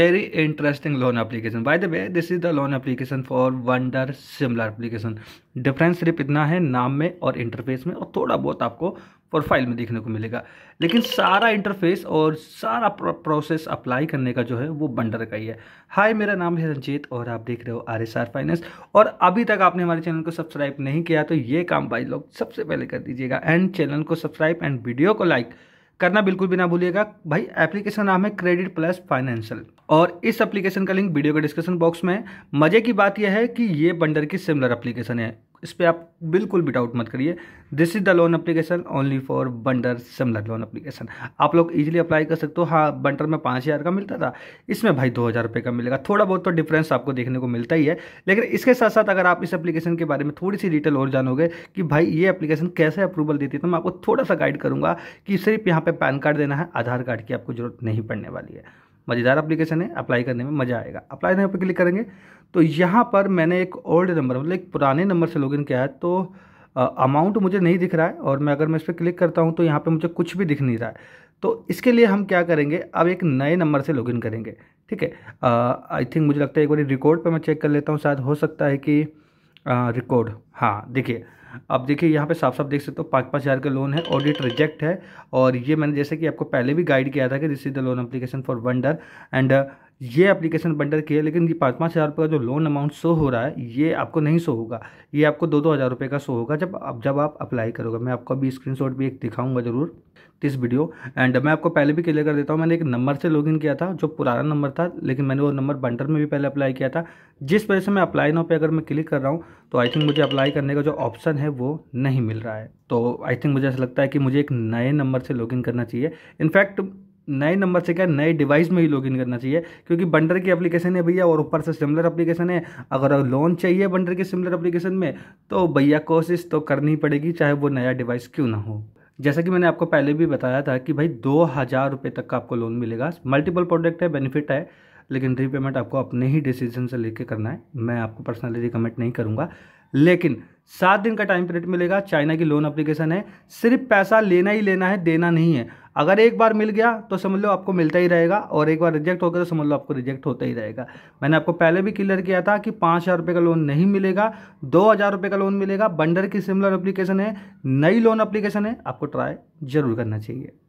very interesting loan application by the way this is the loan application for wonder similar application difference सिर्फ इतना है नाम में और इंटरफेस में और थोड़ा बहुत आपको प्रोफाइल में देखने को मिलेगा लेकिन सारा इंटरफेस और सारा प्रोसेस अप्लाई करने का जो है वो बंडर का ही है हाय मेरा नाम है रंजीत और आप देख रहे हो आर एस आर फाइनेंस और अभी तक आपने हमारे चैनल को सब्सक्राइब नहीं किया तो ये काम भाई लोग सबसे पहले कर दीजिएगा एंड चैनल को सब्सक्राइब एंड वीडियो को लाइक करना बिल्कुल भी ना भूलिएगा भाई एप्लीकेशन नाम है क्रेडिट प्लस फाइनेंशियल और इस एप्लीकेशन का लिंक वीडियो के डिस्क्रिप्शन बॉक्स में मजे की बात यह है कि ये बंडर की सिमिलर एप्लीकेशन है इस पर आप बिल्कुल भी डाउट मत करिए this is the loan application only for wonder similar loan application आप लोग इजीली अप्लाई कर सकते हो हाँ बंडर में पाँच हज़ार का मिलता था इसमें भाई दो हज़ार रुपये का मिलेगा थोड़ा बहुत तो डिफरेंस आपको देखने को मिलता ही है लेकिन इसके साथ साथ अगर आप इस एप्लीकेशन के बारे में थोड़ी सी डिटेल और जानोगे कि भाई ये एप्लीकेशन कैसे अप्रूवल देती है तो मैं आपको थोड़ा सा गाइड करूँगा कि सिर्फ यहाँ पर पैन कार्ड देना है आधार कार्ड की आपको जरूरत नहीं पड़ने वाली है मज़ेदार एप्लीकेशन है अप्लाई करने में मज़ा आएगा अप्लाई यहाँ पर क्लिक करेंगे तो यहाँ पर मैंने एक ओल्ड नंबर मतलब एक पुराने नंबर से लॉगिन किया है तो अमाउंट मुझे नहीं दिख रहा है और मैं अगर मैं इस पर क्लिक करता हूँ तो यहाँ पर मुझे कुछ भी दिख नहीं रहा है तो इसके लिए हम क्या करेंगे अब एक नए नंबर से लॉगिन करेंगे ठीक है आई थिंक मुझे लगता है एक बार रिकॉर्ड पर मैं चेक कर लेता हूँ शायद हो सकता है कि रिकॉर्ड हाँ देखिए अब देखिए यहाँ पे साफ साफ देख सकते हो पाँच पाँच हज़ार का लोन है ऑडिट रिजेक्ट है और ये मैंने जैसे कि आपको पहले भी गाइड किया था कि this is the loan application for wonder and ये एप्लीकेशन बंडल की है लेकिन ये पाँच पाँच हज़ार रुपये का जो लोन अमाउंट शो हो रहा है ये आपको नहीं शो होगा ये आपको दो दो हज़ार रुपये का शो होगा जब अब जब आप अप्लाई करोगे मैं आपको अभी स्क्रीनशॉट भी एक दिखाऊंगा ज़रूर दिस वीडियो एंड मैं आपको पहले भी क्लियर कर देता हूँ मैंने एक नंबर से लॉग किया था जो पुराना नंबर था लेकिन मैंने वो नंबर बंडल में भी पहले अप्लाई किया था जिस वजह से मैं अप्लाई नाउ पे अगर मैं क्लिक कर रहा हूँ तो आई थिंक मुझे अप्लाई करने का जो ऑप्शन है वो नहीं मिल रहा है तो आई थिंक मुझे ऐसा लगता है कि मुझे एक नए नंबर से लॉग करना चाहिए इनफैक्ट नए नंबर से क्या नए डिवाइस में ही लॉगिन करना चाहिए क्योंकि बंडर की एप्लीकेशन है भैया और ऊपर से सिमिलर एप्लीकेशन है अगर लोन चाहिए बंडर के सिमिलर एप्लीकेशन में तो भैया कोशिश तो करनी पड़ेगी चाहे वो नया डिवाइस क्यों ना हो जैसा कि मैंने आपको पहले भी बताया था कि भाई दो हज़ार रुपये तक का आपको लोन मिलेगा मल्टीपल प्रोडक्ट है बेनिफिट है लेकिन रीपेमेंट आपको अपने ही डिसीजन से लेके करना है मैं आपको पर्सनली रिकमेंड नहीं करूँगा लेकिन सात दिन का टाइम पीरियड मिलेगा चाइना की लोन अप्लीकेशन है सिर्फ पैसा लेना ही लेना है देना नहीं है अगर एक बार मिल गया तो समझ लो आपको मिलता ही रहेगा और एक बार रिजेक्ट हो गया तो समझ लो आपको रिजेक्ट होता ही रहेगा मैंने आपको पहले भी क्लियर किया था कि पाँच हज़ार रुपये का लोन नहीं मिलेगा दो हज़ार रुपये का लोन मिलेगा बंडर की सिमिलर अप्लीकेशन है नई लोन अप्लीकेशन है आपको ट्राई जरूर करना चाहिए